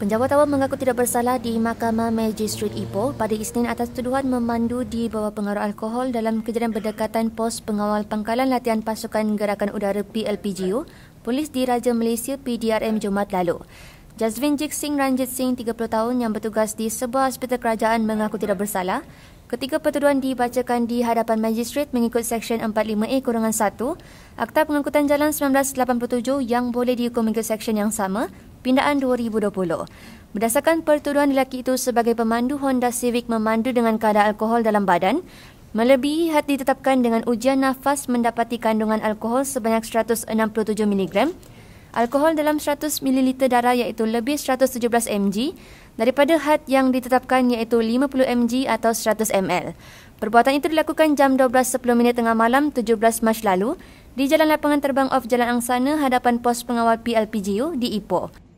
Penjawat awam mengaku tidak bersalah di Mahkamah Magistrate Ipoh pada Isnin atas tuduhan memandu di bawah pengaruh alkohol dalam kejadian berdekatan pos pengawal pangkalan latihan pasukan gerakan udara PLPGU, Polis di Raja Malaysia PDRM Jumat lalu. Jazvin Jik Singh Ranjit Singh, 30 tahun yang bertugas di sebuah hospital kerajaan mengaku tidak bersalah. Ketika pertuduhan dibacakan di hadapan majistret mengikut Seksyen 45A-1, Akta Pengangkutan Jalan 1987 yang boleh dihukum mengikut Seksyen yang sama Pindaan 2020. Berdasarkan pertuduhan lelaki itu sebagai pemandu Honda Civic memandu dengan kadar alkohol dalam badan, melebihi had ditetapkan dengan ujian nafas mendapati kandungan alkohol sebanyak 167 mg, alkohol dalam 100 ml darah iaitu lebih 117 mg daripada had yang ditetapkan iaitu 50 mg atau 100 ml. Perbuatan itu dilakukan jam 12.10 minit tengah malam 17 Mac lalu di Jalan Lapangan Terbang of Jalan Angsana hadapan pos pengawal PLPGU di Ipoh.